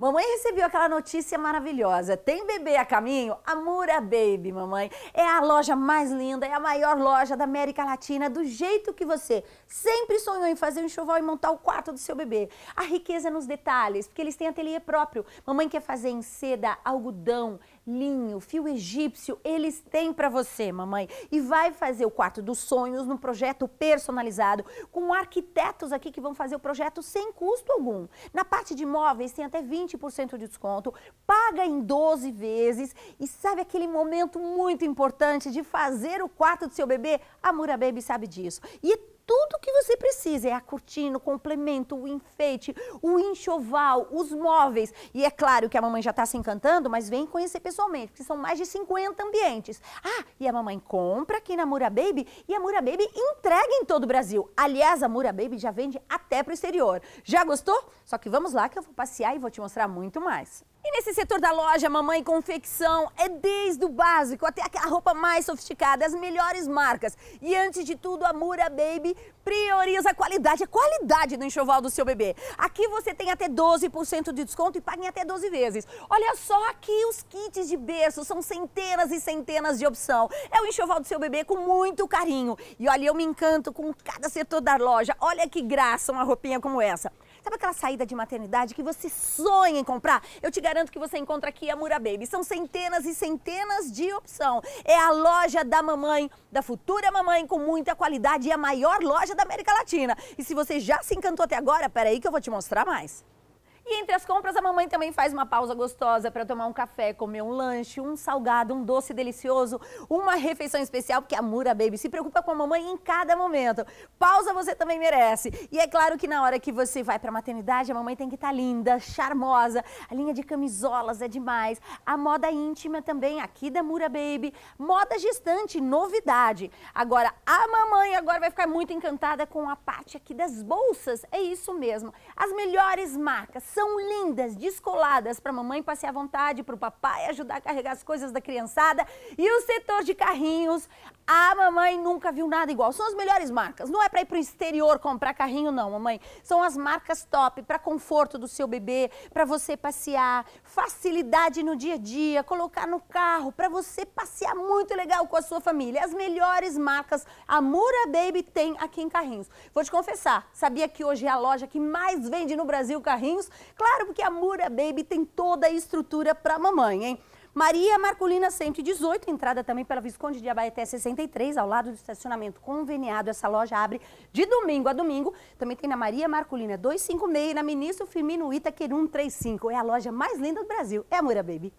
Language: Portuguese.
Mamãe recebeu aquela notícia maravilhosa. Tem bebê a caminho? Amura Baby, mamãe. É a loja mais linda, é a maior loja da América Latina, do jeito que você sempre sonhou em fazer um enxoval e montar o quarto do seu bebê. A riqueza nos detalhes, porque eles têm ateliê próprio. Mamãe quer fazer em seda, algodão, linho, fio egípcio, eles têm para você, mamãe. E vai fazer o quarto dos sonhos num projeto personalizado, com arquitetos aqui que vão fazer o projeto sem custo algum. Na parte de móveis tem até 20% de desconto, paga em 12 vezes e sabe aquele momento muito importante de fazer o quarto do seu bebê? A Mura Baby sabe disso. E tudo que precisa é a cortina, o complemento, o enfeite, o enxoval, os móveis. E é claro que a mamãe já está se encantando, mas vem conhecer pessoalmente, porque são mais de 50 ambientes. Ah, e a mamãe compra aqui na Mura Baby e a Mura Baby entrega em todo o Brasil. Aliás, a Mura Baby já vende até para o exterior. Já gostou? Só que vamos lá que eu vou passear e vou te mostrar muito mais. E nesse setor da loja, mamãe confecção é desde o básico até a roupa mais sofisticada, as melhores marcas. E antes de tudo, a Mura Baby prioriza a qualidade, a qualidade do enxoval do seu bebê. Aqui você tem até 12% de desconto e paga em até 12 vezes. Olha só aqui os kits de berço, são centenas e centenas de opção. É o enxoval do seu bebê com muito carinho. E olha, eu me encanto com cada setor da loja. Olha que graça uma roupinha como essa. Sabe aquela saída de maternidade que você sonha em comprar? Eu te garanto que você encontra aqui a Mura Baby. São centenas e centenas de opção. É a loja da mamãe, da futura mamãe com muita qualidade e a maior loja da América Latina. E se você já se encantou até agora, peraí que eu vou te mostrar mais. E entre as compras, a mamãe também faz uma pausa gostosa para tomar um café, comer um lanche, um salgado, um doce delicioso, uma refeição especial, porque a Mura Baby se preocupa com a mamãe em cada momento. Pausa você também merece. E é claro que na hora que você vai para a maternidade, a mamãe tem que estar tá linda, charmosa. A linha de camisolas é demais. A moda íntima também, aqui da Mura Baby. Moda gestante, novidade. Agora, a mamãe agora vai ficar muito encantada com a parte aqui das bolsas. É isso mesmo. As melhores marcas são lindas, descoladas para mamãe passear à vontade, para o papai ajudar a carregar as coisas da criançada. E o setor de carrinhos, a mamãe nunca viu nada igual. São as melhores marcas. Não é para ir para o exterior comprar carrinho, não, mamãe. São as marcas top para conforto do seu bebê, para você passear, facilidade no dia a dia, colocar no carro, para você passear muito legal com a sua família. As melhores marcas a Mura Baby tem aqui em Carrinhos. Vou te confessar, sabia que hoje é a loja que mais vende no Brasil carrinhos? Claro, porque a Mura Baby tem toda a estrutura para mamãe, hein? Maria Marculina 118, entrada também pela Visconde de Abaeté 63, ao lado do estacionamento conveniado. Essa loja abre de domingo a domingo. Também tem na Maria Marculina 256 na Ministro Firmino Itaquerum 35. É a loja mais linda do Brasil. É a Mura Baby.